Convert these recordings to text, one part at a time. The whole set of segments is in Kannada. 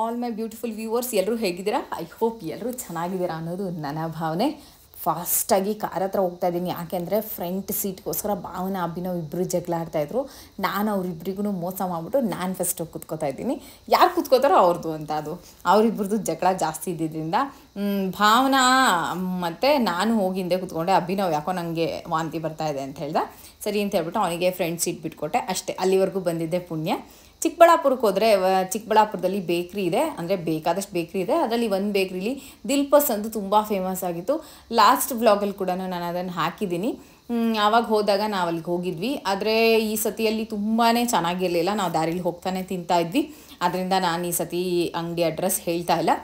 ಆಲ್ ಮೈ ಬ್ಯೂಟಿಫುಲ್ ವ್ಯೂವರ್ಸ್ ಎಲ್ಲರೂ ಹೇಗಿದ್ದೀರಾ ಐ ಹೋಪ್ ಎಲ್ಲರೂ ಚೆನ್ನಾಗಿದ್ದೀರಾ ಅನ್ನೋದು ನನ್ನ ಭಾವನೆ ಫಾಸ್ಟಾಗಿ ಕಾರ್ ಹತ್ರ ಹೋಗ್ತಾ ಇದ್ದೀನಿ ಯಾಕೆಂದರೆ ಫ್ರಂಟ್ ಸೀಟ್ಗೋಸ್ಕರ ಭಾವನಾ ಅಭಿನವ್ ಇಬ್ಬರು ಜಗಳ ಆಡ್ತಾಯಿದ್ರು ನಾನು ಅವರಿಬ್ಬರಿಗೂ ಮೋಸ ಮಾಡಿಬಿಟ್ಟು ನಾನು ಫಸ್ಟ್ ಕೂತ್ಕೋತಾ ಇದ್ದೀನಿ ಯಾರು ಕೂತ್ಕೋತಾರೋ ಅವ್ರದ್ದು ಅಂತ ಅದು ಅವರಿಬ್ಬರದ್ದು ಜಗಳ ಜಾಸ್ತಿ ಇದ್ದಿದ್ದರಿಂದ ಭಾವನಾ ಮತ್ತು ನಾನು ಹೋಗಿ ಹಿಂದೆ ಕೂತ್ಕೊಂಡೆ ಅಭಿನವ್ ಯಾಕೋ ನನಗೆ ವಾಂತಿ ಬರ್ತಾ ಇದೆ ಅಂತ ಹೇಳ್ದೆ ಸರಿ ಅಂತ ಹೇಳ್ಬಿಟ್ಟು ಅವನಿಗೆ ಫ್ರೆಂಡ್ ಸೀಟ್ ಬಿಟ್ಕೊಟ್ಟೆ ಅಷ್ಟೇ ಅಲ್ಲಿವರೆಗೂ ಬಂದಿದ್ದೆ ಪುಣ್ಯ ಚಿಕ್ಕಬಳ್ಳಾಪುರಕ್ಕೆ ಹೋದರೆ ಚಿಕ್ಕಬಳ್ಳಾಪುರದಲ್ಲಿ ಬೇಕ್ರಿ ಇದೆ ಅಂದರೆ ಬೇಕಾದಷ್ಟು ಬೇಕ್ರಿ ಇದೆ ಅದರಲ್ಲಿ ಒಂದು ಬೇಕ್ರಿಲಿ ದಿಲ್ಪಸ್ ಅಂತೂ ತುಂಬ ಫೇಮಸ್ ಆಗಿತ್ತು ಲಾಸ್ಟ್ ವ್ಲಾಗಲ್ಲಿ ಕೂಡ ನಾನು ಅದನ್ನು ಹಾಕಿದ್ದೀನಿ ಆವಾಗ ಹೋದಾಗ ನಾವು ಅಲ್ಲಿಗೆ ಹೋಗಿದ್ವಿ ಆದರೆ ಈ ಸತಿಯಲ್ಲಿ ತುಂಬಾ ಚೆನ್ನಾಗಿರಲಿಲ್ಲ ನಾವು ದಾರಿಲಿ ಹೋಗ್ತಾನೆ ತಿಂತಾ ಇದ್ವಿ ಅದರಿಂದ ನಾನು ಈ ಸತಿ ಅಂಗಡಿ ಅಡ್ರೆಸ್ ಹೇಳ್ತಾ ಇಲ್ಲ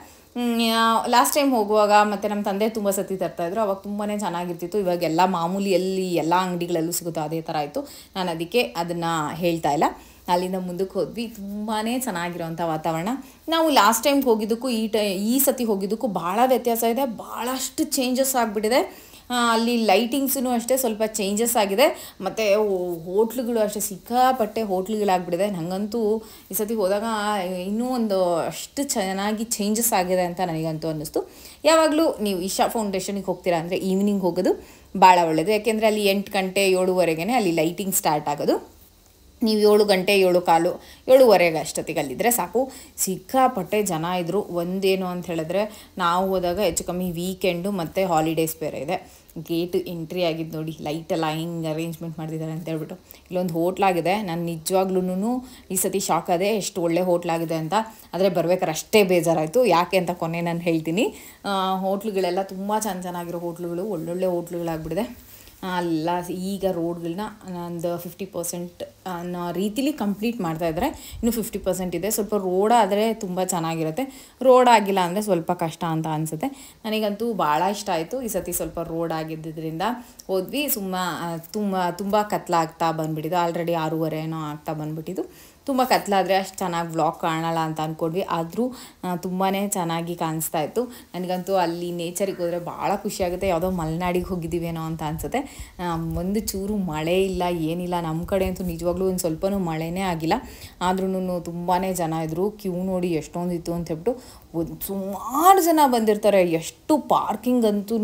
ಲಾಸ್ಟ್ ಟೈಮ್ ಹೋಗುವಾಗ ಮತ್ತು ನಮ್ಮ ತಂದೆ ತುಂಬ ಸತಿ ತರ್ತಾಯಿದ್ರು ಅವಾಗ ತುಂಬಾ ಚೆನ್ನಾಗಿರ್ತಿತ್ತು ಎಲ್ಲ ಮಾಮೂಲಿಯಲ್ಲಿ ಎಲ್ಲ ಅಂಗಡಿಗಳಲ್ಲೂ ಸಿಗುತ್ತೋ ಅದೇ ಥರ ಆಯಿತು ನಾನು ಅದಕ್ಕೆ ಅದನ್ನು ಹೇಳ್ತಾ ಇಲ್ಲ ಅಲ್ಲಿಂದ ಮುಂದಕ್ಕೆ ಹೋದ್ವಿ ತುಂಬಾ ಚೆನ್ನಾಗಿರೋವಂಥ ವಾತಾವರಣ ನಾವು ಲಾಸ್ಟ್ ಟೈಮ್ಗೆ ಹೋಗಿದ್ದಕ್ಕೂ ಈ ಟೈ ಈ ಸತಿ ಹೋಗಿದ್ದಕ್ಕೂ ಭಾಳ ವ್ಯತ್ಯಾಸ ಇದೆ ಭಾಳಷ್ಟು ಚೇಂಜಸ್ ಆಗಿಬಿಟ್ಟಿದೆ ಅಲ್ಲಿ ಲೈಟಿಂಗ್ಸೂ ಅಷ್ಟೇ ಸ್ವಲ್ಪ ಚೇಂಜಸ್ ಆಗಿದೆ ಮತ್ತು ಹೋಟ್ಲುಗಳು ಅಷ್ಟೇ ಸಿಕ್ಕಾಪಟ್ಟೆ ಹೋಟ್ಲುಗಳಾಗ್ಬಿಟ್ಟಿದೆ ನನಗಂತೂ ಈ ಸತಿ ಹೋದಾಗ ಇನ್ನೂ ಒಂದು ಅಷ್ಟು ಚೆನ್ನಾಗಿ ಚೇಂಜಸ್ ಆಗಿದೆ ಅಂತ ನನಗಂತೂ ಅನ್ನಿಸ್ತು ಯಾವಾಗಲೂ ನೀವು ಇಶಾ ಫೌಂಡೇಶನಿಗೆ ಹೋಗ್ತೀರಾ ಅಂದರೆ ಈವ್ನಿಂಗ್ ಹೋಗೋದು ಭಾಳ ಒಳ್ಳೆಯದು ಯಾಕೆಂದರೆ ಅಲ್ಲಿ ಎಂಟು ಗಂಟೆ ಏಳುವರೆಗೆ ಅಲ್ಲಿ ಲೈಟಿಂಗ್ ಸ್ಟಾರ್ಟ್ ಆಗೋದು ನೀವು ಏಳು ಗಂಟೆ ಏಳು ಕಾಲು ಏಳುವರೆಗೆ ಅಷ್ಟೊತ್ತಿಗೆ ಅಲ್ಲಿದ್ದರೆ ಸಾಕು ಸಿಕ್ಕಾಪಟ್ಟೆ ಜನ ಇದ್ದರು ಒಂದೇನು ಅಂತ ಹೇಳಿದ್ರೆ ನಾವು ಹೋದಾಗ ಹೆಚ್ಚು ಕಮ್ಮಿ ವೀಕೆಂಡು ಮತ್ತು ಹಾಲಿಡೇಸ್ ಬೇರೆ ಇದೆ ಗೇಟ್ ಎಂಟ್ರಿ ಆಗಿದ್ದು ನೋಡಿ ಎಲ್ಲ ಹೆಂಗೆ ಅರೇಂಜ್ಮೆಂಟ್ ಮಾಡ್ತಿದ್ದಾರೆ ಅಂತ ಹೇಳ್ಬಿಟ್ಟು ಇಲ್ಲೊಂದು ಹೋಟ್ಲಾಗಿದೆ ನಾನು ನಿಜವಾಗ್ಲೂ ಈ ಸತಿ ಶಾಕ್ ಅದೇ ಎಷ್ಟು ಒಳ್ಳೆ ಹೋಟ್ಲಾಗಿದೆ ಅಂತ ಆದರೆ ಬರ್ಬೇಕಾದ್ರೆ ಅಷ್ಟೇ ಬೇಜಾರಾಯಿತು ಯಾಕೆ ಅಂತ ಕೊನೆ ನಾನು ಹೇಳ್ತೀನಿ ಹೋಟ್ಲುಗಳೆಲ್ಲ ತುಂಬ ಚೆನ್ನ ಚೆನ್ನಾಗಿರೋ ಹೋಟ್ಲುಗಳು ಒಳ್ಳೊಳ್ಳೆ ಹೋಟ್ಲುಗಳಾಗ್ಬಿಟ್ಟಿದೆ ಅಲ್ಲ ಈಗ ರೋಡ್ಗಳನ್ನ ನಂದು ಫಿಫ್ಟಿ ಪರ್ಸೆಂಟ್ ಅನ್ನೋ ರೀತಿಲಿ ಕಂಪ್ಲೀಟ್ ಮಾಡ್ತಾಯಿದ್ರೆ ಇನ್ನು ಫಿಫ್ಟಿ ಪರ್ಸೆಂಟ್ ಇದೆ ಸ್ವಲ್ಪ ರೋಡ್ ಆದರೆ ತುಂಬ ಚೆನ್ನಾಗಿರುತ್ತೆ ರೋಡ್ ಆಗಿಲ್ಲ ಅಂದರೆ ಸ್ವಲ್ಪ ಕಷ್ಟ ಅಂತ ಅನಿಸುತ್ತೆ ನನಗಂತೂ ಭಾಳ ಇಷ್ಟ ಆಯಿತು ಈ ಸತಿ ಸ್ವಲ್ಪ ರೋಡ್ ಆಗಿದ್ದರಿಂದ ಹೋದ್ವಿ ಸುಮ್ಮ ತುಂಬ ತುಂಬ ಕತ್ಲಾಗ್ತಾ ಬಂದುಬಿಟ್ಟಿದ್ದು ಆಲ್ರೆಡಿ ಆರೂವರೆ ಏನೋ ಆಗ್ತಾ ಬಂದುಬಿಟ್ಟಿದ್ದು ತುಂಬ ಕತ್ಲಾದರೆ ಅಷ್ಟು ಚೆನ್ನಾಗಿ ವ್ಲಾಗ್ ಕಾಣಲ್ಲ ಅಂತ ಅಂದ್ಕೊಂಡ್ವಿ ಆದರೂ ತುಂಬಾ ಚೆನ್ನಾಗಿ ಕಾಣಿಸ್ತಾ ಇತ್ತು ನನಗಂತೂ ಅಲ್ಲಿ ನೇಚರಿಗೆ ಹೋದರೆ ಭಾಳ ಖುಷಿಯಾಗುತ್ತೆ ಯಾವುದೋ ಮಲೆನಾಡಿಗೆ ಹೋಗಿದ್ದೀವೇನೋ ಅಂತ ಅನಿಸುತ್ತೆ ಒಂದು ಚೂರು ಮಳೆ ಇಲ್ಲ ಏನಿಲ್ಲ ನಮ್ಮ ಕಡೆ ಅಂತೂ ನಿಜವಾಗ್ಲೂ ಒಂದು ಸ್ವಲ್ಪನೂ ಮಳೆನೇ ಆಗಿಲ್ಲ ಆದ್ರೂ ತುಂಬಾ ಜನ ಇದ್ದರು ಕ್ಯೂ ನೋಡಿ ಎಷ್ಟೊಂದಿತ್ತು ಅಂತ ಹೇಳ್ಬಿಟ್ಟು ಒಂದು ಸುಮಾರು ಜನ ಬಂದಿರ್ತಾರೆ ಎಷ್ಟು ಪಾರ್ಕಿಂಗ್ ಅಂತೂ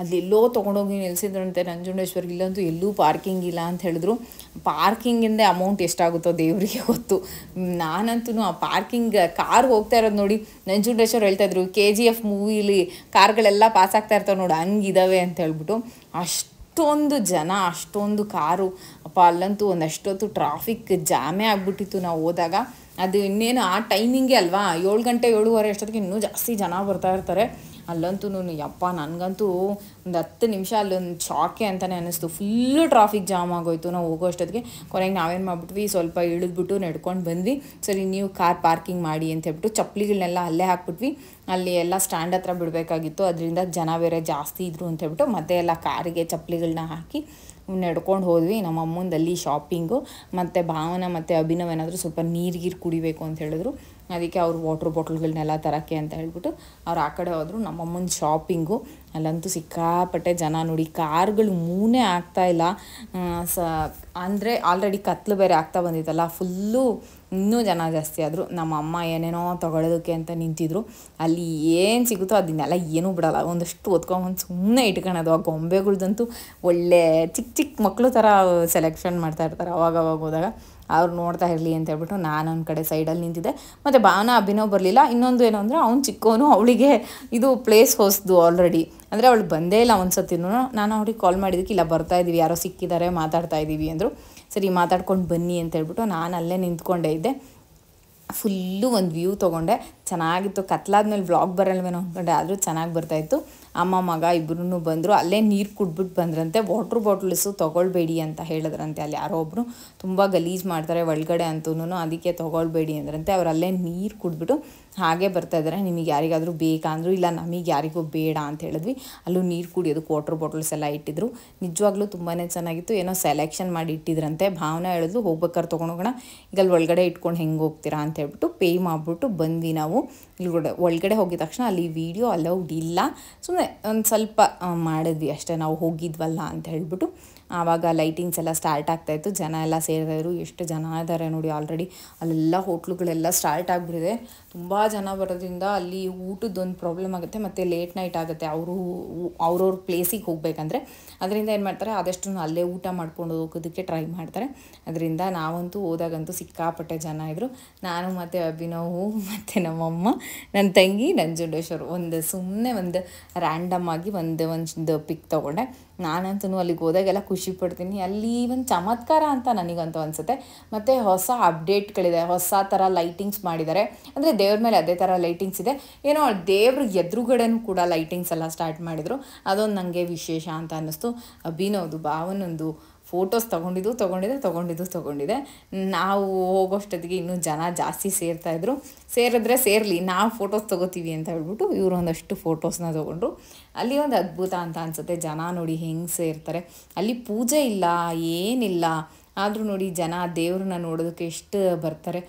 ಅಲ್ಲಿ ಎಲ್ಲೋ ತೊಗೊಂಡೋಗಿ ನಿಲ್ಸಿದ್ರಂತೆ ನಂಜುಂಡೇಶ್ವರ್ಗೆ ಇಲ್ಲಂತೂ ಎಲ್ಲೂ ಪಾರ್ಕಿಂಗ್ ಇಲ್ಲ ಅಂತ ಹೇಳಿದ್ರು ಪಾರ್ಕಿಂಗಿಂದ ಅಮೌಂಟ್ ಎಷ್ಟಾಗುತ್ತೋ ದೇವರಿಗೆ ಗೊತ್ತು ನಾನಂತೂ ಆ ಪಾರ್ಕಿಂಗ್ ಕಾರ್ ಹೋಗ್ತಾ ಇರೋದು ನೋಡಿ ನಂಜುಂಡೇಶ್ವರ್ ಹೇಳ್ತಾಯಿದ್ರು ಕೆ ಜಿ ಎಫ್ ಮೂವಿಲಿ ಕಾರ್ಗಳೆಲ್ಲ ಪಾಸ್ ಆಗ್ತಾ ಇರ್ತಾವೆ ನೋಡು ಹಂಗಿದಾವೆ ಅಂತ ಹೇಳ್ಬಿಟ್ಟು ಅಷ್ಟು ಅಷ್ಟೊಂದು ಜನ ಅಷ್ಟೊಂದು ಕಾರು ಅಪ್ಪ ಅಲ್ಲಂತೂ ಒಂದಷ್ಟೊತ್ತು ಟ್ರಾಫಿಕ್ ಜಾಮೇ ಆಗಿಬಿಟ್ಟಿತ್ತು ನಾವು ಹೋದಾಗ ಅದು ಇನ್ನೇನು ಆ ಟೈಮಿಂಗೇ ಅಲ್ವಾ ಏಳು ಗಂಟೆ ಏಳುವರೆ ಅಷ್ಟೊತ್ತಿಗೆ ಇನ್ನೂ ಜಾಸ್ತಿ ಜನ ಬರ್ತಾ ಇರ್ತಾರೆ ಅಲ್ಲಂತೂ ಯಪ್ಪ ನನಗಂತೂ ಒಂದು ಹತ್ತು ನಿಮಿಷ ಅಲ್ಲೊಂದು ಶಾಕೆ ಅಂತಲೇ ಅನ್ನಿಸ್ತು ಫುಲ್ಲು ಟ್ರಾಫಿಕ್ ಜಾಮ್ ಆಗೋಯ್ತು ನಾವು ಹೋಗೋ ಅಷ್ಟೊತ್ತಿಗೆ ಕೊನೆಗೆ ನಾವೇನು ಮಾಡಿಬಿಟ್ವಿ ಸ್ವಲ್ಪ ಇಳಿದ್ಬಿಟ್ಟು ನಡ್ಕೊಂಡು ಬಂದ್ವಿ ಸರಿ ನೀವು ಕಾರ್ ಪಾರ್ಕಿಂಗ್ ಮಾಡಿ ಅಂತ ಹೇಳ್ಬಿಟ್ಟು ಚಪ್ಪಲಿಗಳನ್ನೆಲ್ಲ ಅಲ್ಲೇ ಹಾಕ್ಬಿಟ್ವಿ ಅಲ್ಲಿ ಎಲ್ಲ ಸ್ಟ್ಯಾಂಡ್ ಹತ್ರ ಬಿಡಬೇಕಾಗಿತ್ತು ಅದರಿಂದ ಜನ ಬೇರೆ ಜಾಸ್ತಿ ಇದ್ರು ಅಂತ ಹೇಳ್ಬಿಟ್ಟು ಮತ್ತೆ ಎಲ್ಲ ಕಾರಿಗೆ ಚಪ್ಪಲಿಗಳನ್ನ ಹಾಕಿ ನಡ್ಕೊಂಡು ಹೋದ್ವಿ ನಮ್ಮ ಅಮ್ಮಂದು ಶಾಪಿಂಗು ಮತ್ತು ಭಾವನ ಮತ್ತು ಅಭಿನವ ಏನಾದರೂ ಸ್ವಲ್ಪ ನೀರು ಗೀರು ಕುಡಿಬೇಕು ಅಂತ ಹೇಳಿದ್ರು ಅದಕ್ಕೆ ಅವರು ವಾಟ್ರ್ ಬಾಟ್ಲ್ಗಳನ್ನೆಲ್ಲ ತರೋಕ್ಕೆ ಅಂತ ಹೇಳ್ಬಿಟ್ಟು ಅವ್ರು ಆ ಕಡೆ ಹೋದರು ಅಮ್ಮನ ಶಾಪಿಂಗು ಅಲ್ಲಂತೂ ಸಿಕ್ಕಾಪಟ್ಟೆ ಜನ ನೋಡಿ ಕಾರ್ಗಳು ಮೂನೇ ಆಗ್ತಾಯಿಲ್ಲ ಸ ಅಂದರೆ ಆಲ್ರೆಡಿ ಕತ್ಲು ಬೇರೆ ಆಗ್ತಾ ಬಂದಿತ್ತಲ್ಲ ಫುಲ್ಲು ಇನ್ನೂ ಜನ ಜಾಸ್ತಿ ಆದರು ನಮ್ಮ ಅಮ್ಮ ಏನೇನೋ ತೊಗೊಳೋದಕ್ಕೆ ಅಂತ ನಿಂತಿದ್ರು ಅಲ್ಲಿ ಏನು ಸಿಗುತ್ತೋ ಅದನ್ನೆಲ್ಲ ಏನೂ ಬಿಡಲ್ಲ ಒಂದಷ್ಟು ಓದ್ಕೊಂಬಂದು ಸುಮ್ಮನೆ ಇಟ್ಕೊಳೋದು ಆ ಗೊಂಬೆಗಳ್ದಂತೂ ಒಳ್ಳೆ ಚಿಕ್ಕ ಚಿಕ್ಕ ಮಕ್ಕಳು ಥರ ಸೆಲೆಕ್ಷನ್ ಮಾಡ್ತಾ ಇರ್ತಾರೆ ಅವಾಗ ಹೋದಾಗ ಅವ್ರು ನೋಡ್ತಾ ಇರಲಿ ಅಂತ ಹೇಳ್ಬಿಟ್ಟು ನಾನು ಒಂದು ಕಡೆ ಸೈಡಲ್ಲಿ ನಿಂತಿದ್ದೆ ಮತ್ತು ಭಾವನ ಅಭಿನವ್ ಬರಲಿಲ್ಲ ಇನ್ನೊಂದು ಏನು ಅಂದರೆ ಅವ್ನು ಚಿಕ್ಕವನು ಅವಳಿಗೆ ಇದು ಪ್ಲೇಸ್ ಹೊಸ್ದು ಆಲ್ರೆಡಿ ಅಂದರೆ ಅವಳು ಬಂದೇ ಇಲ್ಲ ಒಂದು ಸತಿನೂ ನಾನು ಅವ್ರಿಗೆ ಕಾಲ್ ಮಾಡಿದ್ದಕ್ಕೆ ಇಲ್ಲ ಬರ್ತಾ ಇದ್ದೀವಿ ಯಾರೋ ಸಿಕ್ಕಿದ್ದಾರೆ ಮಾತಾಡ್ತಾ ಇದ್ದೀವಿ ಅಂದರು ಸರಿ ಮಾತಾಡ್ಕೊಂಡು ಬನ್ನಿ ಅಂತ ಹೇಳ್ಬಿಟ್ಟು ನಾನು ಅಲ್ಲೇ ನಿಂತ್ಕೊಂಡೇ ಇದ್ದೆ ಫುಲ್ಲು ಒಂದು ವ್ಯೂ ತೊಗೊಂಡೆ ಚೆನ್ನಾಗಿತ್ತು ಕತ್ಲಾದ್ಮೇಲೆ ಬ್ಲಾಗ್ ಬರಲ್ವೇನೋ ಅಂದ್ಕೊಂಡೆ ಆದರೂ ಚೆನ್ನಾಗಿ ಬರ್ತಾಯಿತ್ತು ಅಮ್ಮ ಮಗ ಇಬ್ಬರೂ ಬಂದರು ಅಲ್ಲೇ ನೀರು ಕುಡ್ಬಿಟ್ಟು ಬಂದ್ರಂತೆ ವಾಟ್ರ್ ಬಾಟ್ಲ್ಸು ತೊಗೊಳ್ಬೇಡಿ ಅಂತ ಹೇಳಿದ್ರಂತೆ ಅಲ್ಲಿ ಯಾರೋ ಒಬ್ಬರು ತುಂಬ ಗಲೀಜು ಮಾಡ್ತಾರೆ ಒಳಗಡೆ ಅಂತೂ ಅದಕ್ಕೆ ತೊಗೊಳ್ಬೇಡಿ ಅಂದ್ರಂತೆ ಅವ್ರು ಅಲ್ಲೇ ನೀರು ಕುಡ್ಬಿಟ್ಟು ಹಾಗೆ ಬರ್ತಾ ಬರ್ತಾಯಿದ್ದಾರೆ ನಿಮಗೆ ಯಾರಿಗಾದರೂ ಬೇಕಂದ್ರು ಇಲ್ಲ ನಮಗೆ ಯಾರಿಗೂ ಬೇಡ ಅಂತ ಹೇಳಿದ್ವಿ ಅಲ್ಲೂ ನೀರು ಕುಡಿಯೋದಕ್ಕೆ ವಾಟ್ರ್ ಬಾಟ್ಲ್ಸ್ ಎಲ್ಲ ಇಟ್ಟಿದ್ರು ನಿಜವಾಗ್ಲೂ ತುಂಬಾ ಚೆನ್ನಾಗಿತ್ತು ಏನೋ ಸೆಲೆಕ್ಷನ್ ಮಾಡಿ ಇಟ್ಟಿದ್ರಂತೆ ಭಾವನೆ ಹೇಳಿದ್ರು ಹೋಗ್ಬೇಕಾದ್ರೆ ತೊಗೊಂಡೋಗೋಣ ಈಗ ಅಲ್ಲಿ ಒಳಗಡೆ ಇಟ್ಕೊಂಡು ಹೆಂಗೆ ಹೋಗ್ತೀರಾ ಅಂತ ಹೇಳ್ಬಿಟ್ಟು ಪೇ ಮಾಡಿಬಿಟ್ಟು ಬಂದ್ವಿ ನಾವು ಇಲ್ಲಿ ಒಳಗಡೆ ಹೋಗಿದ ತಕ್ಷಣ ಅಲ್ಲಿ ವೀಡಿಯೋ ಅಲೌಡ್ ಇಲ್ಲ ಸುಮ್ಮನೆ ಸುಮ್ಮನೆ ಒಂದು ಸ್ವಲ್ಪ ಮಾಡಿದ್ವಿ ಅಷ್ಟೇ ನಾವು ಹೋಗಿದ್ವಲ್ಲ ಅಂತ ಹೇಳ್ಬಿಟ್ಟು ಆವಾಗ ಲೈಟಿಂಗ್ಸ್ ಎಲ್ಲ ಸ್ಟಾರ್ಟ್ ಆಗ್ತಾಯಿತ್ತು ಜನ ಎಲ್ಲ ಸೇರಿದ್ರು ಎಷ್ಟು ಜನ ಇದ್ದಾರೆ ನೋಡಿ ಆಲ್ರೆಡಿ ಅಲ್ಲೆಲ್ಲ ಹೋಟ್ಲುಗಳೆಲ್ಲ ಸ್ಟಾರ್ಟ್ ಆಗಿಬಿಟ್ಟಿದೆ ತುಂಬ ಜನ ಬರೋದ್ರಿಂದ ಅಲ್ಲಿ ಊಟದ್ದೊಂದು ಪ್ರಾಬ್ಲಮ್ ಆಗುತ್ತೆ ಮತ್ತು ಲೇಟ್ ನೈಟ್ ಆಗುತ್ತೆ ಅವರು ಅವ್ರವ್ರ ಪ್ಲೇಸಿಗೆ ಹೋಗಬೇಕಂದ್ರೆ ಅದರಿಂದ ಏನು ಮಾಡ್ತಾರೆ ಆದಷ್ಟು ಅಲ್ಲೇ ಊಟ ಮಾಡ್ಕೊಂಡು ಹೋಗೋದಕ್ಕೆ ಟ್ರೈ ಮಾಡ್ತಾರೆ ಅದರಿಂದ ನಾವಂತೂ ಹೋದಾಗಂತೂ ಸಿಕ್ಕಾಪಟ್ಟೆ ಜನ ಇದ್ದರು ನಾನು ಮತ್ತು ಅಭಿನವ್ ಮತ್ತು ನಮ್ಮಮ್ಮ ನನ್ನ ತಂಗಿ ನಂಜುಂಡೇಶ್ವರ್ ಒಂದು ಸುಮ್ಮನೆ ಒಂದು ರ್ಯಾಂಡಮ್ ಆಗಿ ಒಂದು ಒಂದು ಪಿಕ್ ತೊಗೊಂಡೆ ನಾನಂತೂ ಅಲ್ಲಿಗೆ ಹೋದಾಗೆಲ್ಲ ಖುಷಿ ಖುಷಿ ಪಡ್ತೀನಿ ಅಲ್ಲಿ ಒಂದು ಚಮತ್ಕಾರ ಅಂತ ನನಗಂತೂ ಅನಿಸುತ್ತೆ ಮತ್ತು ಹೊಸ ಅಪ್ಡೇಟ್ಗಳಿದೆ ಹೊಸ ಥರ ಲೈಟಿಂಗ್ಸ್ ಮಾಡಿದ್ದಾರೆ ಅಂದರೆ ದೇವ್ರ ಮೇಲೆ ಅದೇ ಥರ ಲೈಟಿಂಗ್ಸ್ ಇದೆ ಏನೋ ದೇವ್ರ ಎದುರುಗಡೆನೂ ಕೂಡ ಲೈಟಿಂಗ್ಸ್ ಎಲ್ಲ ಸ್ಟಾರ್ಟ್ ಮಾಡಿದರು ಅದೊಂದು ನನಗೆ ವಿಶೇಷ ಅಂತ ಅನ್ನಿಸ್ತು ಅಭಿನವ್ದು ಭಾವನೊಂದು ಫೋಟೋಸ್ ತೊಗೊಂಡಿದ್ದು ತೊಗೊಂಡಿದೆ ತೊಗೊಂಡಿದ್ದು ತೊಗೊಂಡಿದೆ ನಾವು ಹೋಗೋಷ್ಟೊತ್ತಿಗೆ ಇನ್ನೂ ಜನ ಜಾಸ್ತಿ ಸೇರ್ತಾಯಿದ್ರು ಸೇರಿದ್ರೆ ಸೇರಲಿ ನಾವು ಫೋಟೋಸ್ ತೊಗೋತೀವಿ ಅಂತ ಹೇಳ್ಬಿಟ್ಟು ಇವರು ಒಂದಷ್ಟು ಫೋಟೋಸ್ನ ತೊಗೊಂಡ್ರು ಅಲ್ಲಿ ಒಂದು ಅದ್ಭುತ ಅಂತ ಅನಿಸುತ್ತೆ ಜನ ನೋಡಿ ಹೆಂಗೆ ಸೇರ್ತಾರೆ ಅಲ್ಲಿ ಪೂಜೆ ಇಲ್ಲ ಏನಿಲ್ಲ ಆದರೂ ನೋಡಿ ಜನ ದೇವ್ರನ್ನ ನೋಡೋದಕ್ಕೆ ಎಷ್ಟು ಬರ್ತಾರೆ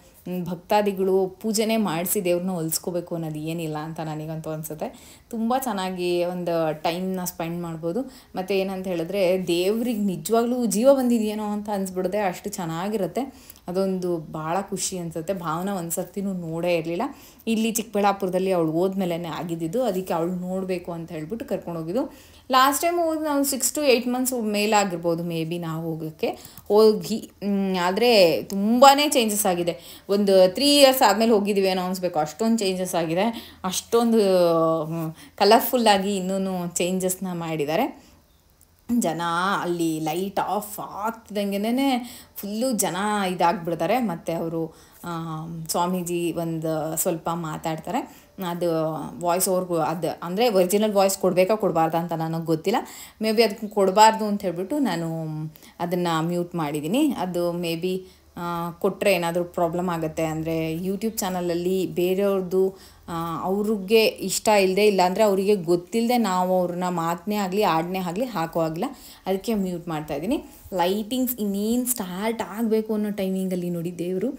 ಭಕ್ತಾದಿಗಳು ಪೂಜೆನೇ ಮಾಡಿಸಿ ದೇವ್ರನ್ನ ಹೊಲಿಸ್ಕೋಬೇಕು ಅನ್ನೋದು ಏನಿಲ್ಲ ಅಂತ ನನಗಂತೂ ಅನಿಸುತ್ತೆ ತುಂಬ ಚೆನ್ನಾಗಿ ಒಂದು ಟೈಮ್ನ ಸ್ಪೆಂಡ್ ಮಾಡ್ಬೋದು ಮತ್ತು ಏನಂತ ಹೇಳಿದ್ರೆ ದೇವ್ರಿಗೆ ನಿಜವಾಗ್ಲೂ ಜೀವ ಬಂದಿದೆಯೇನೋ ಅಂತ ಅನ್ಸ್ಬಿಡದೆ ಅಷ್ಟು ಚೆನ್ನಾಗಿರುತ್ತೆ ಅದೊಂದು ಭಾಳ ಖುಷಿ ಅನಿಸುತ್ತೆ ಭಾವನ ಒಂದು ಸರ್ತಿನೂ ನೋಡೇ ಇರಲಿಲ್ಲ ಇಲ್ಲಿ ಚಿಕ್ಕಬಳ್ಳಾಪುರದಲ್ಲಿ ಅವಳು ಹೋದ್ಮೇಲೆ ಆಗಿದ್ದಿದ್ದು ಅದಕ್ಕೆ ಅವಳು ನೋಡಬೇಕು ಅಂತ ಹೇಳ್ಬಿಟ್ಟು ಕರ್ಕೊಂಡೋಗಿದ್ದು ಲಾಸ್ಟ್ ಟೈಮ್ ಹೋಗಿ ನಾವು ಸಿಕ್ಸ್ ಟು ಏಯ್ಟ್ ಮಂತ್ಸ್ ಮೇಲಾಗಿರ್ಬೋದು ಮೇ ಬಿ ನಾವು ಹೋಗೋಕ್ಕೆ ಹೋಗಿ ಆದರೆ ತುಂಬಾ ಚೇಂಜಸ್ ಆಗಿದೆ ಒಂದು ತ್ರೀ ಇಯರ್ಸ್ ಆದಮೇಲೆ ಹೋಗಿದ್ದೀವಿ ಅನ್ನೋ ಅನಿಸ್ಬೇಕು ಅಷ್ಟೊಂದು ಚೇಂಜಸ್ ಆಗಿದೆ ಅಷ್ಟೊಂದು ಕಲರ್ಫುಲ್ಲಾಗಿ ಇನ್ನೂ ಚೇಂಜಸ್ನ ಮಾಡಿದ್ದಾರೆ ಜನ ಅಲ್ಲಿ ಲೈಟ್ ಆಫ್ ಆಗ್ತಿದ್ದಂಗೆನೇ ಫುಲ್ಲು ಜನ ಇದಾಗ್ಬಿಡ್ತಾರೆ ಮತ್ತು ಅವರು ಸ್ವಾಮೀಜಿ ಒಂದು ಸ್ವಲ್ಪ ಮಾತಾಡ್ತಾರೆ ಅದು ವಾಯ್ಸ್ ಅವ್ರಿಗೂ ಅದು ಅಂದರೆ ಒರಿಜಿನಲ್ ವಾಯ್ಸ್ ಕೊಡಬೇಕಾ ಕೊಡಬಾರ್ದ ಅಂತ ನನಗೆ ಗೊತ್ತಿಲ್ಲ ಮೇ ಬಿ ಅದಕ್ಕೆ ಕೊಡಬಾರ್ದು ಅಂತ ಹೇಳ್ಬಿಟ್ಟು ನಾನು ಅದನ್ನು ಮ್ಯೂಟ್ ಮಾಡಿದ್ದೀನಿ ಅದು ಮೇ ಬಿ ಕೊಟ್ಟರೆ ಏನಾದರೂ ಪ್ರಾಬ್ಲಮ್ ಆಗುತ್ತೆ ಅಂದರೆ ಯೂಟ್ಯೂಬ್ ಚಾನಲಲ್ಲಿ ಬೇರೆಯವ್ರದ್ದು ಅವ್ರಿಗೆ ಇಷ್ಟ ಇಲ್ಲದೆ ಇಲ್ಲಾಂದರೆ ಅವರಿಗೆ ಗೊತ್ತಿಲ್ಲದೆ ನಾವು ಅವ್ರನ್ನ ಮಾತನ್ನೇ ಆಗಲಿ ಆಡನೇ ಆಗಲಿ ಹಾಕೋ ಆಗಿಲ್ಲ ಅದಕ್ಕೆ ಮ್ಯೂಟ್ ಮಾಡ್ತಾಯಿದ್ದೀನಿ ಲೈಟಿಂಗ್ಸ್ ಇನ್ನೇನು ಸ್ಟಾರ್ಟ್ ಆಗಬೇಕು ಅನ್ನೋ ಟೈಮಿಂಗಲ್ಲಿ ನೋಡಿ ದೇವರು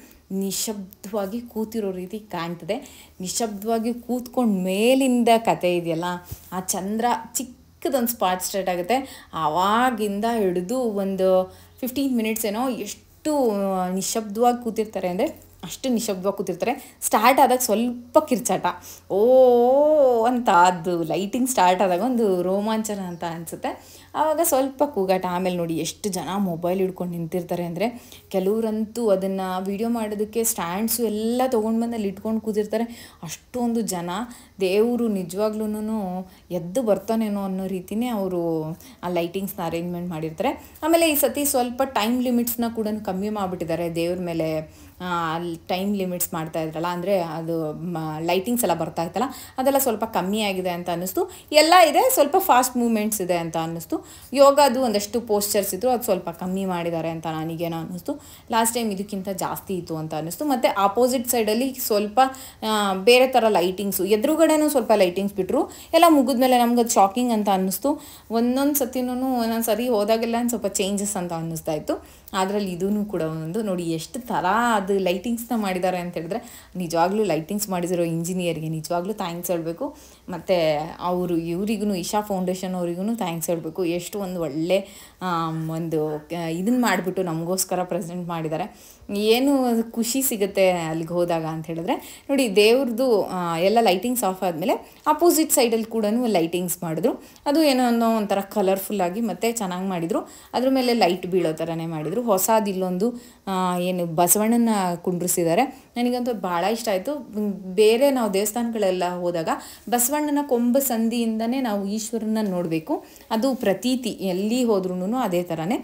ನಿಶಬ್ದವಾಗಿ ಕೂತಿರೋ ರೀತಿ ಕಾಣ್ತದೆ ನಿಶಬ್ದವಾಗಿ ಕೂತ್ಕೊಂಡು ಮೇಲಿಂದ ಕತೆ ಇದೆಯಲ್ಲ ಆ ಚಂದ್ರ ಚಿಕ್ಕದೊಂದು ಸ್ಪಾಟ್ ಸ್ಟಾರ್ಟ್ ಆಗುತ್ತೆ ಆವಾಗಿಂದ ಹಿಡಿದು ಒಂದು ಫಿಫ್ಟೀನ್ ಮಿನಿಟ್ಸ್ ಏನೋ ಎಷ್ಟು ನಿಶಬ್ದವಾಗಿ ಕೂತಿರ್ತಾರೆ ಅಂದರೆ ಅಷ್ಟು ನಿಶಬ್ದವಾಗಿ ಕೂತಿರ್ತಾರೆ ಸ್ಟಾರ್ಟ್ ಆದಾಗ ಸ್ವಲ್ಪ ಕಿರ್ಚಾಟ ಓ ಅಂತ ಅದು ಲೈಟಿಂಗ್ ಸ್ಟಾರ್ಟ್ ಆದಾಗ ಒಂದು ರೋಮಾಂಚನ ಅಂತ ಅನಿಸುತ್ತೆ ಆವಾಗ ಸ್ವಲ್ಪ ಕೂಗಾಟ ಆಮೇಲೆ ನೋಡಿ ಎಷ್ಟು ಜನ ಮೊಬೈಲ್ ಹಿಡ್ಕೊಂಡು ನಿಂತಿರ್ತಾರೆ ಅಂದರೆ ಕೆಲವರಂತೂ ಅದನ್ನು ವೀಡಿಯೋ ಮಾಡೋದಕ್ಕೆ ಸ್ಟ್ಯಾಂಡ್ಸು ಎಲ್ಲ ತೊಗೊಂಡು ಬಂದಲ್ಲಿ ಇಟ್ಕೊಂಡು ಕೂತಿರ್ತಾರೆ ಅಷ್ಟೊಂದು ಜನ ದೇವರು ನಿಜವಾಗ್ಲೂ ಎದ್ದು ಬರ್ತಾನೇನೋ ಅನ್ನೋ ರೀತಿಯೇ ಅವರು ಆ ಲೈಟಿಂಗ್ಸ್ನ ಅರೇಂಜ್ಮೆಂಟ್ ಮಾಡಿರ್ತಾರೆ ಆಮೇಲೆ ಈ ಸತಿ ಸ್ವಲ್ಪ ಟೈಮ್ ಲಿಮಿಟ್ಸ್ನ ಕೂಡ ಕಮ್ಮಿ ಮಾಡಿಬಿಟ್ಟಿದ್ದಾರೆ ದೇವ್ರ ಮೇಲೆ ಅಲ್ಲಿ ಟೈಮ್ ಲಿಮಿಟ್ಸ್ ಮಾಡ್ತಾ ಇದ್ರಲ್ಲ ಅಂದರೆ ಅದು ಲೈಟಿಂಗ್ಸ್ ಎಲ್ಲ ಬರ್ತಾ ಇತ್ತಲ್ಲ ಅದೆಲ್ಲ ಸ್ವಲ್ಪ ಕಮ್ಮಿ ಆಗಿದೆ ಅಂತ ಅನ್ನಿಸ್ತು ಎಲ್ಲ ಇದೆ ಸ್ವಲ್ಪ ಫಾಸ್ಟ್ ಮೂಮೆಂಟ್ಸ್ ಇದೆ ಅಂತ ಅನ್ನಿಸ್ತು ಯೋಗದು ಒಂದಷ್ಟು ಪೋಸ್ಚರ್ಸ್ ಇದ್ದರು ಅದು ಸ್ವಲ್ಪ ಕಮ್ಮಿ ಮಾಡಿದ್ದಾರೆ ಅಂತ ನನಗೇನೋ ಅನ್ನಿಸ್ತು ಲಾಸ್ಟ್ ಟೈಮ್ ಇದಕ್ಕಿಂತ ಜಾಸ್ತಿ ಇತ್ತು ಅಂತ ಅನ್ನಿಸ್ತು ಮತ್ತು ಆಪೋಸಿಟ್ ಸೈಡಲ್ಲಿ ಸ್ವಲ್ಪ ಬೇರೆ ಥರ ಲೈಟಿಂಗ್ಸು ಎದುರುಗಡೆನೂ ಸ್ವಲ್ಪ ಲೈಟಿಂಗ್ಸ್ ಬಿಟ್ಟರು ಎಲ್ಲ ಮುಗಿದ್ಮೇಲೆ ನಮ್ಗೆ ಅದು ಶಾಕಿಂಗ್ ಅಂತ ಅನ್ನಿಸ್ತು ಒಂದೊಂದು ಸತಿನೂ ಒಂದೊಂದು ಸರಿ ಹೋದಾಗೆಲ್ಲ ಸ್ವಲ್ಪ ಚೇಂಜಸ್ ಅಂತ ಅನ್ನಿಸ್ತಾ ಇತ್ತು ಅದರಲ್ಲಿ ಇದೂ ಕೂಡ ಒಂದು ನೋಡಿ ಎಷ್ಟು ಥರ ಅದು ಲೈಟಿಂಗ್ಸ್ನ ಮಾಡಿದ್ದಾರೆ ಅಂತ ಹೇಳಿದ್ರೆ ನಿಜವಾಗ್ಲೂ ಲೈಟಿಂಗ್ಸ್ ಮಾಡಿದಿರೋ ಇಂಜಿನಿಯರ್ಗೆ ನಿಜವಾಗ್ಲೂ ಥ್ಯಾಂಕ್ಸ್ ಹೇಳಬೇಕು ಮತ್ತು ಅವರು ಇವರಿಗೂ ಇಶಾ ಫೌಂಡೇಶನ್ ಅವರಿಗೂ ಥ್ಯಾಂಕ್ಸ್ ಹೇಳಬೇಕು ಎಷ್ಟು ಒಂದು ಒಳ್ಳೆ ಒಂದು ಇದನ್ನ ಮಾಡಿಬಿಟ್ಟು ನಮಗೋಸ್ಕರ ಪ್ರೆಸೆಂಟ್ ಮಾಡಿದ್ದಾರೆ ಏನು ಖುಷಿ ಸಿಗುತ್ತೆ ಅಲ್ಲಿಗೆ ಹೋದಾಗ ಅಂತ ಹೇಳಿದ್ರೆ ನೋಡಿ ದೇವ್ರದ್ದು ಎಲ್ಲ ಲೈಟಿಂಗ್ಸ್ ಆಫ್ ಆದಮೇಲೆ ಅಪೋಸಿಟ್ ಸೈಡಲ್ಲಿ ಕೂಡ ಲೈಟಿಂಗ್ಸ್ ಮಾಡಿದ್ರು ಅದು ಏನೋ ಅನ್ನೋ ಒಂಥರ ಕಲರ್ಫುಲ್ಲಾಗಿ ಮತ್ತು ಚೆನ್ನಾಗಿ ಮಾಡಿದರು ಅದ್ರ ಮೇಲೆ ಲೈಟ್ ಬೀಳೋ ಥರನೇ ಮಾಡಿದರು ಹೊಸದು ಇಲ್ಲೊಂದು ಏನು ಬಸವಣ್ಣನ ಕುಂಡ್ರಿಸಿದ್ದಾರೆ ನನಗಂತೂ ಭಾಳ ಇಷ್ಟ ಆಯಿತು ಬೇರೆ ನಾವು ದೇವಸ್ಥಾನಗಳೆಲ್ಲ ಹೋದಾಗ ಬಸವಣ್ಣನ ಕೊಂಬ ಸಂಧಿಯಿಂದನೇ ನಾವು ಈಶ್ವರನ ನೋಡಬೇಕು ಅದು ಪ್ರತೀತಿ ಎಲ್ಲಿ ಹೋದ್ರೂ ಅದೇ ಥರನೇ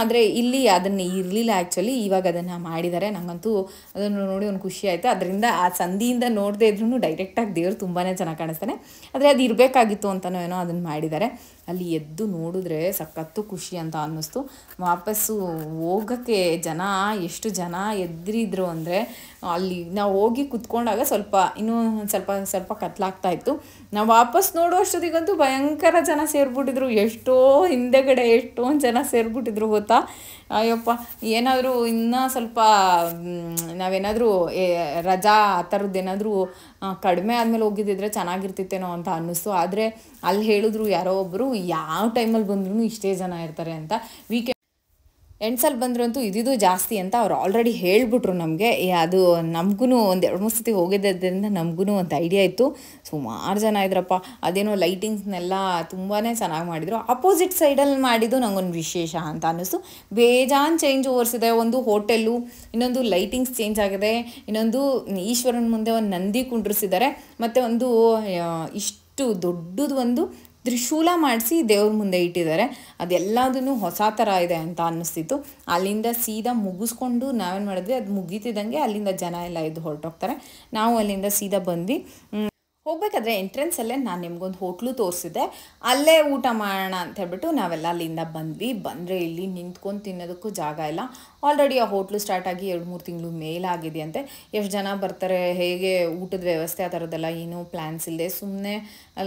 ಆದರೆ ಇಲ್ಲಿ ಅದನ್ನು ಇರಲಿಲ್ಲ ಆ್ಯಕ್ಚುಲಿ ಇವಾಗ ಅದನ್ನು ಮಾಡಿದ್ದಾರೆ ನನಗಂತೂ ಅದನ್ನು ನೋಡಿ ಒಂದು ಖುಷಿ ಆಯಿತು ಅದರಿಂದ ಆ ಸಂಧಿಯಿಂದ ನೋಡದೇ ಇದ್ರೂ ಡೈರೆಕ್ಟಾಗಿ ದೇವರು ತುಂಬಾ ಚೆನ್ನಾಗಿ ಕಾಣಿಸ್ತಾನೆ ಆದರೆ ಅದು ಇರಬೇಕಾಗಿತ್ತು ಅಂತಲೂ ಏನೋ ಅದನ್ನು ಮಾಡಿದ್ದಾರೆ ಅಲ್ಲಿ ಎದ್ದು ನೋಡಿದ್ರೆ ಸಖತ್ತು ಖುಷಿ ಅಂತ ಅನ್ನಿಸ್ತು ವಾಪಸ್ಸು ಹೋಗೋಕ್ಕೆ ಜನ ಎಷ್ಟು ಜನ ಎದ್ರಿದ್ರು ಅಂದರೆ ಅಲ್ಲಿ ನಾವು ಹೋಗಿ ಕುತ್ಕೊಂಡಾಗ ಸ್ವಲ್ಪ ಇನ್ನೂ ಸ್ವಲ್ಪ ಸ್ವಲ್ಪ ಕತ್ಲಾಗ್ತಾ ಇತ್ತು ನಾವು ವಾಪಸ್ ನೋಡುವಷ್ಟೊತ್ತಿಗಂತೂ ಭಯಂಕರ ಜನ ಸೇರಿಬಿಟ್ಟಿದ್ರು ಎಷ್ಟೋ ಹಿಂದೆಗಡೆ ಎಷ್ಟೊಂದು ಜನ ಸೇರಿಬಿಟ್ಟಿದ್ರು ಗೊತ್ತಾ ಅಯ್ಯಪ್ಪ ಏನಾದರೂ ಇನ್ನೂ ಸ್ವಲ್ಪ ನಾವೇನಾದರೂ ರಜಾ ಆ ಥರದ್ದು ಏನಾದರೂ ಕಡಿಮೆ ಆದಮೇಲೆ ಹೋಗಿದ್ದಿದ್ರೆ ಚೆನ್ನಾಗಿರ್ತಿತ್ತೇನೋ ಅಂತ ಅನ್ನಿಸ್ತು ಆದರೆ ಅಲ್ಲಿ ಹೇಳಿದ್ರು ಯಾರೋ ಒಬ್ಬರು ಯಾವ ಟೈಮಲ್ಲಿ ಬಂದ್ರೂ ಇಷ್ಟೇ ಜನ ಇರ್ತಾರೆ ಅಂತ ವೀಕೆಂಡ್ ಎಂಟ್ಸಲ್ಲಿ ಬಂದರೂ ಇದಿದು ಜಾಸ್ತಿ ಅಂತ ಅವ್ರು ಆಲ್ರೆಡಿ ಹೇಳಿಬಿಟ್ರು ನಮಗೆ ಅದು ನಮಗೂ ಒಂದು ಎರಡು ಮೂರು ಸತಿ ಹೋಗಿದ್ದರಿಂದ ನಮಗೂ ಒಂದು ಐಡಿಯಾ ಇತ್ತು ಸುಮಾರು ಜನ ಇದ್ರಪ್ಪ ಅದೇನೋ ಲೈಟಿಂಗ್ಸ್ನೆಲ್ಲ ತುಂಬಾ ಚೆನ್ನಾಗಿ ಮಾಡಿದರು ಅಪೋಸಿಟ್ ಸೈಡಲ್ಲಿ ಮಾಡಿದ್ದು ನಂಗೊಂದು ವಿಶೇಷ ಅಂತ ಅನ್ನಿಸ್ತು ಬೇಜಾನ್ ಚೇಂಜ್ ಓವರ್ಸಿದೆ ಒಂದು ಹೋಟೆಲ್ಲು ಇನ್ನೊಂದು ಲೈಟಿಂಗ್ಸ್ ಚೇಂಜ್ ಆಗಿದೆ ಇನ್ನೊಂದು ಈಶ್ವರನ ಮುಂದೆ ಒಂದು ನಂದಿ ಕುಂಡ್ರಿಸಿದ್ದಾರೆ ಮತ್ತು ಒಂದು ಇಷ್ಟು ದೊಡ್ಡದು ಒಂದು ತ್ರಿಶೂಲ ಮಾಡಿಸಿ ದೇವ್ರ ಮುಂದೆ ಇಟ್ಟಿದ್ದಾರೆ ಅದೆಲ್ಲದೂ ಹೊಸ ಥರ ಇದೆ ಅಂತ ಅನ್ನಿಸ್ತಿತ್ತು ಅಲ್ಲಿಂದ ಸೀದಾ ಮುಗಿಸ್ಕೊಂಡು ನಾವೇನು ಮಾಡಿದ್ವಿ ಅದು ಮುಗೀತಿದ್ದಂಗೆ ಅಲ್ಲಿಂದ ಜನ ಎಲ್ಲ ಇದು ಹೊರಟೋಗ್ತಾರೆ ನಾವು ಅಲ್ಲಿಂದ ಸೀದಾ ಬಂದ್ವಿ ಹೋಗ್ಬೇಕಾದ್ರೆ ಎಂಟ್ರೆನ್ಸಲ್ಲೇ ನಾನು ನಿಮ್ಗೊಂದು ಹೋಟ್ಲು ತೋರಿಸಿದೆ ಅಲ್ಲೇ ಊಟ ಮಾಡೋಣ ಅಂತ ಹೇಳ್ಬಿಟ್ಟು ನಾವೆಲ್ಲ ಅಲ್ಲಿಂದ ಬಂದ್ವಿ ಬಂದರೆ ಇಲ್ಲಿ ನಿಂತ್ಕೊಂಡು ತಿನ್ನೋದಕ್ಕೂ ಜಾಗ ಇಲ್ಲ ಆಲ್ರೆಡಿ ಆ ಹೋಟ್ಲು ಸ್ಟಾರ್ಟಾಗಿ ಎರಡು ಮೂರು ತಿಂಗಳು ಮೇಲಾಗಿದೆಯಂತೆ ಎಷ್ಟು ಜನ ಬರ್ತಾರೆ ಹೇಗೆ ಊಟದ ವ್ಯವಸ್ಥೆ ಆ ಥರದ್ದೆಲ್ಲ ಏನೂ ಪ್ಲ್ಯಾನ್ಸ್ ಇಲ್ಲದೆ ಸುಮ್ಮನೆ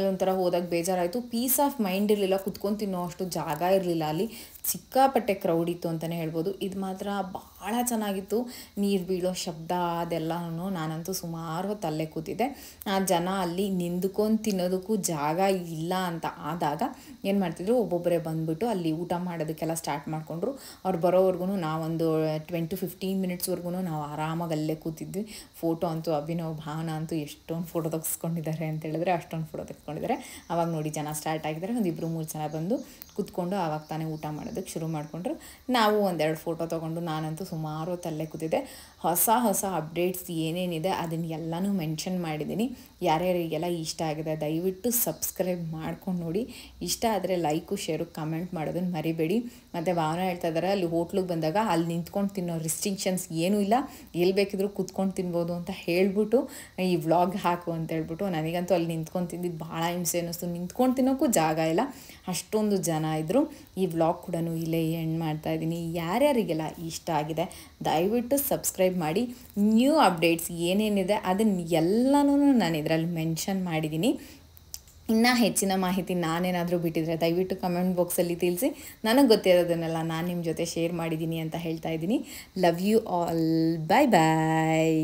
ಒಂಥರ ಹೋದಾಗ ಬೇಜಾರಾಯಿತು ಪೀಸ್ ಆಫ್ ಮೈಂಡ್ ಇರಲಿಲ್ಲ ಕುತ್ಕೊಂಡು ತಿನ್ನೋ ಅಷ್ಟು ಜಾಗ ಇರಲಿಲ್ಲ ಅಲ್ಲಿ ಸಿಕ್ಕಾಪಟ್ಟೆ ಕ್ರೌಡ್ ಇತ್ತು ಅಂತಲೇ ಹೇಳ್ಬೋದು ಇದು ಮಾತ್ರ ಭಾಳ ಚೆನ್ನಾಗಿತ್ತು ನೀರು ಬೀಳೋ ಶಬ್ದ ಅದೆಲ್ಲನೂ ನಾನಂತೂ ಸುಮಾರು ಹೊತ್ತು ಕೂತಿದ್ದೆ ಆ ಜನ ಅಲ್ಲಿ ನಿಂದ್ಕೊಂಡು ತಿನ್ನೋದಕ್ಕೂ ಜಾಗ ಇಲ್ಲ ಅಂತ ಆದಾಗ ಏನು ಮಾಡ್ತಿದ್ರು ಒಬ್ಬೊಬ್ಬರೇ ಬಂದುಬಿಟ್ಟು ಅಲ್ಲಿ ಊಟ ಮಾಡೋದಕ್ಕೆಲ್ಲ ಸ್ಟಾರ್ಟ್ ಮಾಡಿಕೊಂಡ್ರು ಅವ್ರು ಬರೋವರೆಗೂ ನಾವೊಂದು ಒಂದು ಟ್ವೆನ್ ಟು ಫಿಫ್ಟೀನ್ ಮಿನಿಟ್ಸ್ವರೆಗೂ ನಾವು ಆರಾಮಾಗಿ ಅಲ್ಲೇ ಕೂತಿದ್ವಿ ಫೋಟೋ ಅಂತೂ ಅಭಿನವ್ ಭಾವನ ಅಂತೂ ಎಷ್ಟೊಂದು ಫೋಟೋ ತೆಗೆಸ್ಕೊಂಡಿದ್ದಾರೆ ಅಂತ ಹೇಳಿದ್ರೆ ಅಷ್ಟೊಂದು ಫೋಟೋ ತೆಗೆಸ್ಕೊಂಡಿದ್ದಾರೆ ಆವಾಗ ನೋಡಿ ಜನ ಸ್ಟಾರ್ಟ್ ಆಗಿದ್ದಾರೆ ಒಂದು ಇಬ್ಬರು ಮೂರು ಜನ ಬಂದು ಕೂತ್ಕೊಂಡು ಆವಾಗ ತಾನೇ ಊಟ ಮಾಡೋದಕ್ಕೆ ಶುರು ಮಾಡಿಕೊಂಡ್ರು ನಾವು ಒಂದೆರಡು ಫೋಟೋ ತೊಗೊಂಡು ನಾನಂತೂ ಸುಮಾರು ಹೊತ್ತಲ್ಲೇ ಕೂತಿದ್ದೆ ಹೊಸ ಹೊಸ ಅಪ್ಡೇಟ್ಸ್ ಏನೇನಿದೆ ಅದನ್ನು ಎಲ್ಲನೂ ಮೆನ್ಷನ್ ಮಾಡಿದ್ದೀನಿ ಯಾರ್ಯಾರಿಗೆಲ್ಲ ಇಷ್ಟ ಆಗಿದೆ ದಯವಿಟ್ಟು ಸಬ್ಸ್ಕ್ರೈಬ್ ಮಾಡ್ಕೊಂಡು ನೋಡಿ ಇಷ್ಟ ಆದರೆ ಲೈಕು ಶೇರು ಕಮೆಂಟ್ ಮಾಡೋದನ್ನು ಮರಿಬೇಡಿ ಮತ್ತು ಭಾವನೆ ಹೇಳ್ತಾ ಇದ್ದಾರೆ ಅಲ್ಲಿ ಹೋಟ್ಲಿಗೆ ಬಂದಾಗ ಅಲ್ಲಿ ನಿಂತ್ಕೊಂಡು ತಿನ್ನೋ ರಿಸ್ಟ್ರಿಕ್ಷನ್ಸ್ ಏನೂ ಇಲ್ಲ ಎಲ್ಲಿ ಬೇಕಿದ್ರೂ ಕೂತ್ಕೊಂಡು ತಿನ್ಬೋದು ಅಂತ ಹೇಳ್ಬಿಟ್ಟು ಈ ವ್ಲಾಗ್ ಹಾಕು ಅಂತ ಹೇಳ್ಬಿಟ್ಟು ನನಗಂತೂ ಅಲ್ಲಿ ನಿಂತ್ಕೊಂಡು ತಿಂದಿದ್ದು ಭಾಳ ಹಿಂಸೆ ಅನ್ನಿಸ್ತು ನಿಂತ್ಕೊಂಡು ತಿನ್ನೋಕ್ಕೂ ಜಾಗ ಇಲ್ಲ ಅಷ್ಟೊಂದು ಜನ ಇದ್ದರು ಈ ವ್ಲಾಗ್ ಕೂಡ ಇಲ್ಲೇ ಎಂಡ್ ಮಾಡ್ತಾ ಇದ್ದೀನಿ ಯಾರ್ಯಾರಿಗೆಲ್ಲ ಇಷ್ಟ ಆಗಿದೆ ದಯವಿಟ್ಟು ಸಬ್ಸ್ಕ್ರೈಬ್ ಮಾಡಿ ನ್ಯೂ ಅಪ್ಡೇಟ್ಸ್ ಏನೇನಿದೆ ಅದನ್ನು ಎಲ್ಲನೂ ನಾನು ಇದರಲ್ಲಿ ಮೆನ್ಷನ್ ಮಾಡಿದ್ದೀನಿ ಇನ್ನೂ ಹೆಚ್ಚಿನ ಮಾಹಿತಿ ನಾನೇನಾದರೂ ಬಿಟ್ಟಿದ್ರೆ ದಯವಿಟ್ಟು ಕಮೆಂಟ್ ಬಾಕ್ಸಲ್ಲಿ ತಿಳಿಸಿ ನನಗೆ ಗೊತ್ತಿರೋದನ್ನೆಲ್ಲ ನಾನು ನಿಮ್ಮ ಜೊತೆ ಶೇರ್ ಮಾಡಿದ್ದೀನಿ ಅಂತ ಹೇಳ್ತಾ ಇದ್ದೀನಿ love you all bye bye